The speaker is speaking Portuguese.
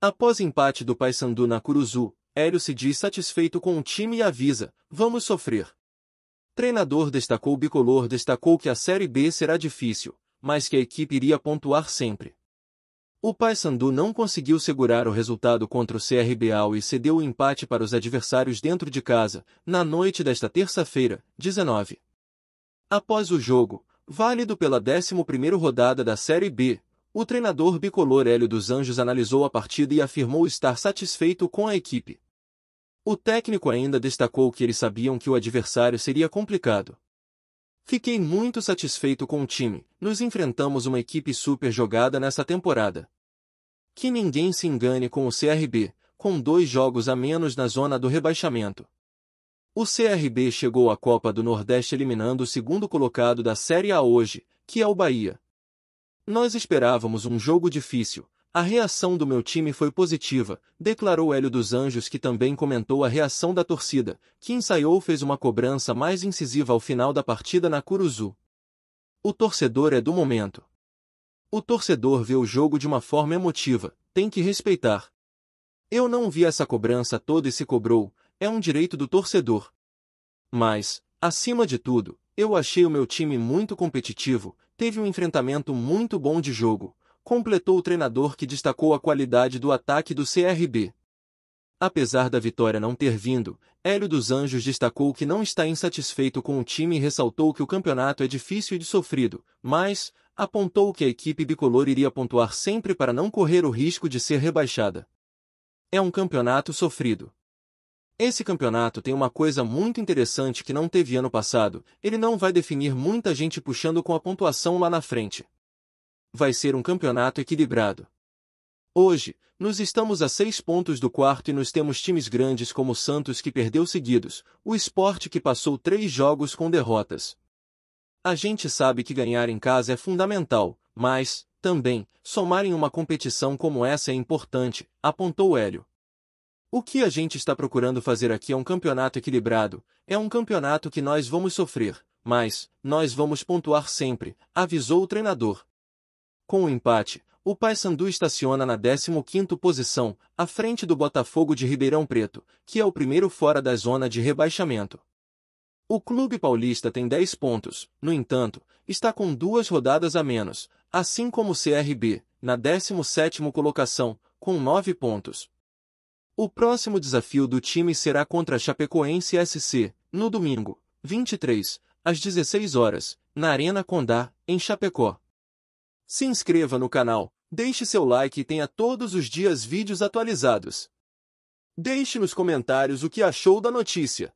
Após empate do Paysandu na Curuzu, Hélio se diz satisfeito com o time e avisa, vamos sofrer. Treinador destacou Bicolor destacou que a Série B será difícil, mas que a equipe iria pontuar sempre. O Paysandu não conseguiu segurar o resultado contra o CRBAL e cedeu o empate para os adversários dentro de casa, na noite desta terça-feira, 19. Após o jogo, válido pela 11ª rodada da Série B, o treinador bicolor Hélio dos Anjos analisou a partida e afirmou estar satisfeito com a equipe. O técnico ainda destacou que eles sabiam que o adversário seria complicado. Fiquei muito satisfeito com o time, nos enfrentamos uma equipe super jogada nessa temporada. Que ninguém se engane com o CRB, com dois jogos a menos na zona do rebaixamento. O CRB chegou à Copa do Nordeste eliminando o segundo colocado da Série A hoje, que é o Bahia. Nós esperávamos um jogo difícil. A reação do meu time foi positiva, declarou Hélio dos Anjos que também comentou a reação da torcida, que ensaiou fez uma cobrança mais incisiva ao final da partida na Curuzu. O torcedor é do momento. O torcedor vê o jogo de uma forma emotiva, tem que respeitar. Eu não vi essa cobrança toda e se cobrou, é um direito do torcedor. Mas, acima de tudo, eu achei o meu time muito competitivo, Teve um enfrentamento muito bom de jogo, completou o treinador que destacou a qualidade do ataque do CRB. Apesar da vitória não ter vindo, Hélio dos Anjos destacou que não está insatisfeito com o time e ressaltou que o campeonato é difícil e de sofrido, mas apontou que a equipe bicolor iria pontuar sempre para não correr o risco de ser rebaixada. É um campeonato sofrido. Esse campeonato tem uma coisa muito interessante que não teve ano passado, ele não vai definir muita gente puxando com a pontuação lá na frente. Vai ser um campeonato equilibrado. Hoje, nos estamos a seis pontos do quarto e nos temos times grandes como o Santos que perdeu seguidos, o esporte que passou três jogos com derrotas. A gente sabe que ganhar em casa é fundamental, mas, também, somar em uma competição como essa é importante, apontou Hélio. O que a gente está procurando fazer aqui é um campeonato equilibrado, é um campeonato que nós vamos sofrer, mas, nós vamos pontuar sempre, avisou o treinador. Com o empate, o Paysandu estaciona na 15ª posição, à frente do Botafogo de Ribeirão Preto, que é o primeiro fora da zona de rebaixamento. O clube paulista tem 10 pontos, no entanto, está com duas rodadas a menos, assim como o CRB, na 17ª colocação, com 9 pontos, o próximo desafio do time será contra a Chapecoense SC, no domingo, 23, às 16 horas, na Arena Condá, em Chapecó. Se inscreva no canal, deixe seu like e tenha todos os dias vídeos atualizados. Deixe nos comentários o que achou da notícia.